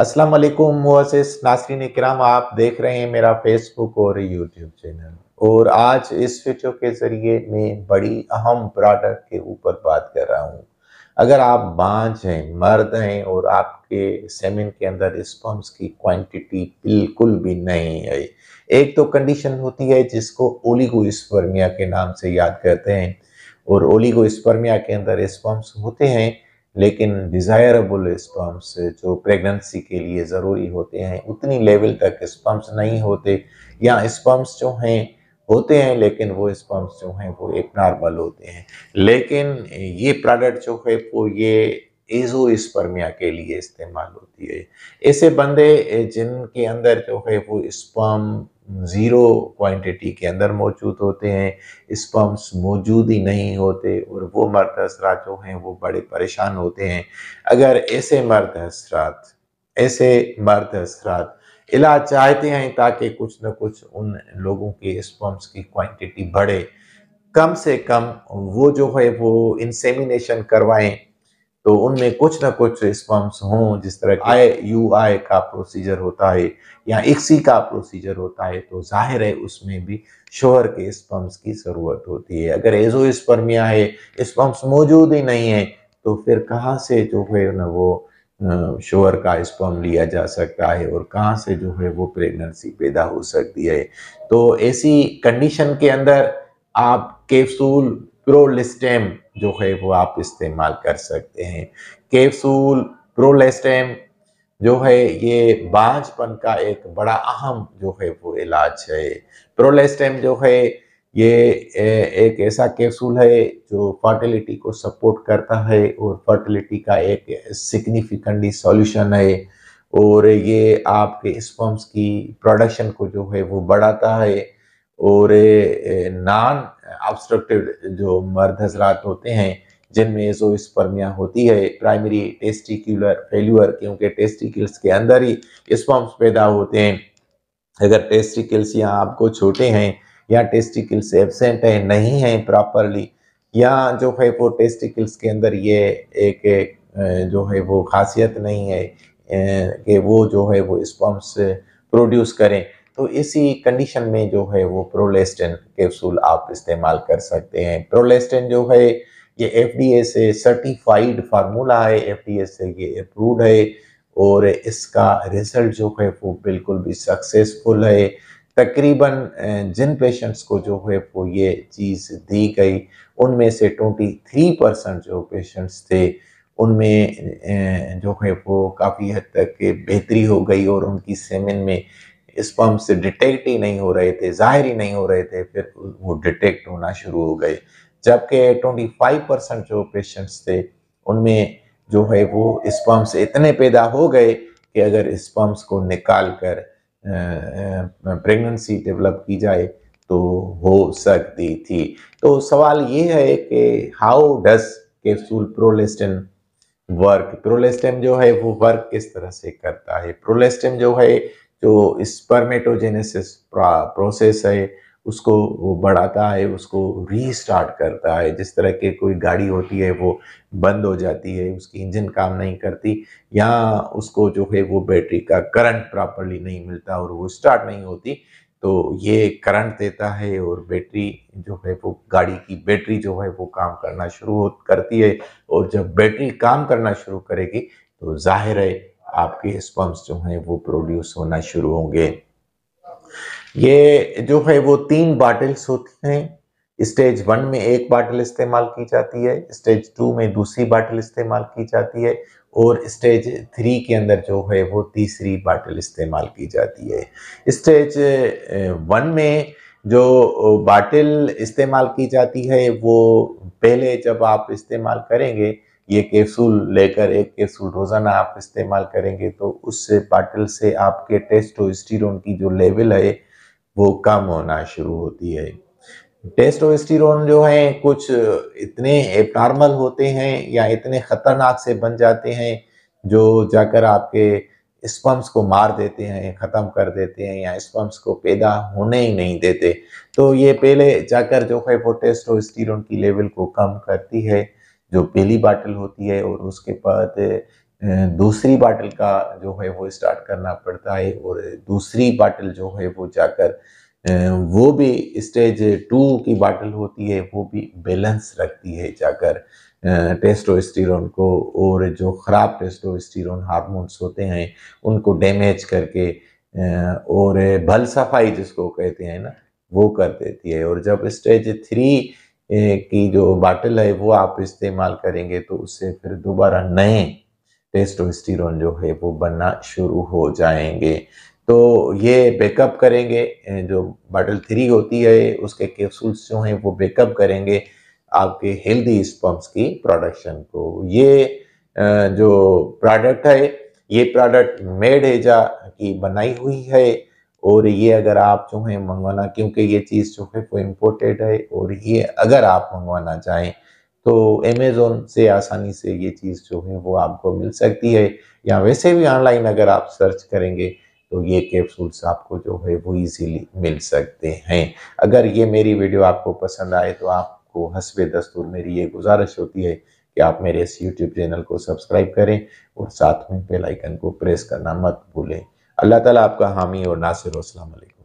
अस्सलाम वालेकुम मुआसिस नासरीन इकराम आप देख रहे हैं मेरा फेसबुक और यूट्यूब चैनल और आज इस वीडियो के ज़रिए मैं बड़ी अहम प्रोडक्ट के ऊपर बात कर रहा हूँ अगर आप बांझ हैं मर्द हैं और आपके सेमिन के अंदर स्पम्स की क्वांटिटी बिल्कुल भी नहीं है एक तो कंडीशन होती है जिसको स्पर्मिया के नाम से याद करते हैं और स्पर्मिया के अंदर स्पम्स होते हैं लेकिन डिज़ायरेबल स्पम्प्स जो प्रेगनेंसी के लिए ज़रूरी होते हैं उतनी लेवल तक स्पम्प्स नहीं होते या स्पम्प्स जो हैं होते हैं लेकिन वो स्पम्प्स जो हैं वो एक नॉर्मल होते हैं लेकिन ये प्रोडक्ट जो है वो ये एजो स्पर्मिया के लिए इस्तेमाल होती है ऐसे बंदे जिनके अंदर जो है वो स्पम ज़ीरो क्वांटिटी के अंदर मौजूद होते हैं स्पम्स मौजूद ही नहीं होते और वो मर्द असरा जो हैं वो बड़े परेशान होते हैं अगर ऐसे मर्द असरा ऐसे मर्द हसरात इलाज चाहते हैं ताकि कुछ ना कुछ उन लोगों के स्पम्स की क्वांटिटी बढ़े कम से कम वो जो है वो इंसेमिनेशन करवाएं तो उनमें कुछ ना कुछ रिस्पॉन्स हों जिस तरह आई यू आई का प्रोसीजर हाँ। होता है या इक्सी का प्रोसीजर होता है तो जाहिर है उसमें भी शोहर के स्पम्स की ज़रूरत होती है अगर एजो स्पर्मिया है स्पम्स मौजूद ही नहीं है तो फिर कहाँ से जो है ना वो शोहर का स्पम लिया जा सकता है और कहाँ से जो है वो प्रेगनेंसी पैदा हो सकती है तो ऐसी कंडीशन के अंदर आप कैप्सूल प्रोलिस्टेम जो है वो आप इस्तेमाल कर सकते हैं कैप्सूल प्रोलेस्टेम जो है ये बाजपन का एक बड़ा अहम जो है वो इलाज है प्रोलेस्टेम जो है ये एक ऐसा कैप्सूल है जो फर्टिलिटी को सपोर्ट करता है और फर्टिलिटी का एक सिग्निफिकेंटली सॉल्यूशन है और ये आपके स्पर्म्स की प्रोडक्शन को जो है वो बढ़ाता है और नॉन ऑब्स्ट्रक्टिव जो मर्द हजरात होते हैं जिनमें एजोस्पर्मिया होती है प्राइमरी टेस्टिकुलर फेल्यूअर क्योंकि टेस्टिकल्स के अंदर ही स्पम्स पैदा होते हैं अगर टेस्टिकल्स यहाँ आपको छोटे हैं या टेस्टिकल्स एबसेंट हैं नहीं हैं प्रॉपरली या जो है वो टेस्टिकल्स के अंदर ये एक, एक जो है वो खासियत नहीं है कि वो जो है वो स्पम्स प्रोड्यूस करें तो इसी कंडीशन में जो है वो प्रोलेस्टेन कैप्सूल आप इस्तेमाल कर सकते हैं प्रोलेस्टेन जो है ये एफ से सर्टिफाइड फार्मूला है एफ से ये अप्रूव्ड है और इसका रिजल्ट जो है वो बिल्कुल भी सक्सेसफुल है तकरीबन जिन पेशेंट्स को जो है वो ये चीज़ दी गई उनमें से 23 परसेंट जो पेशेंट्स थे उनमें जो है वो काफ़ी हद तक बेहतरी हो गई और उनकी सेमिन में इस से डिटेक्ट ही नहीं हो रहे थे जाहिर ही नहीं हो रहे थे फिर वो डिटेक्ट होना शुरू हो गए जबकि 25 परसेंट जो पेशेंट्स थे उनमें जो है वो स्पम्स इतने पैदा हो गए कि अगर स्पम्स को निकाल कर प्रेगनेंसी डेवलप की जाए तो हो सकती थी तो सवाल ये है कि हाउ डस कैप्सूल प्रोलेस्टिन वर्क प्रोलेस्टेम जो है वो वर्क किस तरह से करता है प्रोलेस्टेम जो है जो इस परमेटोजेनेसिस प्रोसेस है उसको वो बढ़ाता है उसको रीस्टार्ट करता है जिस तरह के कोई गाड़ी होती है वो बंद हो जाती है उसकी इंजन काम नहीं करती या उसको जो है वो बैटरी का करंट प्रॉपरली नहीं मिलता और वो स्टार्ट नहीं होती तो ये करंट देता है और बैटरी जो है वो गाड़ी की बैटरी जो है वो काम करना शुरू करती है और जब बैटरी काम करना शुरू करेगी तो जाहिर है आपके स्पम्स जो हैं वो प्रोड्यूस होना शुरू होंगे ये जो है वो तीन बाटल्स होती हैं स्टेज वन में एक बाटल इस्तेमाल की जाती है स्टेज टू में दूसरी बाटल इस्तेमाल की जाती है और स्टेज थ्री के अंदर जो है वो तीसरी बाटल इस्तेमाल की जाती है स्टेज वन में जो बाटल इस्तेमाल की जाती है वो पहले जब आप इस्तेमाल करेंगे ये कैप्सूल लेकर एक कैप्सूल रोज़ाना आप इस्तेमाल करेंगे तो उससे पाटल से आपके टेस्टोस्टिरोन की जो लेवल है वो कम होना शुरू होती है टेस्टोस्टिरोन जो है कुछ इतने एबनॉर्मल होते हैं या इतने ख़तरनाक से बन जाते हैं जो जाकर आपके स्पम्स को मार देते हैं ख़त्म कर देते हैं या स्पम्स को पैदा होने ही नहीं देते तो ये पहले जाकर जो है वो टेस्टोस्टिरोन की लेवल को कम करती है जो पहली बाटल होती है और उसके बाद दूसरी बाटल का जो है वो स्टार्ट करना पड़ता है और दूसरी बाटल जो है वो जाकर वो भी स्टेज टू की बाटल होती है वो भी बैलेंस रखती है जाकर टेस्टोस्टेरोन को और जो ख़राब टेस्टोस्टेरोन हार्मोन्स होते हैं उनको डैमेज करके और भल सफाई जिसको कहते हैं ना वो कर देती है और जब स्टेज थ्री की जो बाटल है वो आप इस्तेमाल करेंगे तो उससे फिर दोबारा नए टेस्टोस्टिरोन जो है वो बनना शुरू हो जाएंगे तो ये बैकअप करेंगे जो बाटल थ्री होती है उसके कैप्सूल्स जो हैं वो बैकअप करेंगे आपके हेल्दी स्पम्स की प्रोडक्शन को ये जो प्रोडक्ट है ये प्रोडक्ट मेड एजा की बनाई हुई है और ये अगर आप जो है मंगवाना क्योंकि ये चीज़ जो है वो इम्पोर्टेड है और ये अगर आप मंगवाना चाहें तो अमेज़ोन से आसानी से ये चीज़ जो है वो आपको मिल सकती है या वैसे भी ऑनलाइन अगर आप सर्च करेंगे तो ये कैप्सूल्स आपको जो है वो इजीली मिल सकते हैं अगर ये मेरी वीडियो आपको पसंद आए तो आपको हसब दस्तूर मेरी ये गुजारिश होती है कि आप मेरे इस यूट्यूब चैनल को सब्सक्राइब करें और साथ में बेल आइकन को प्रेस करना मत भूलें अल्लाह ताला आपका हामी और नासिर वसलम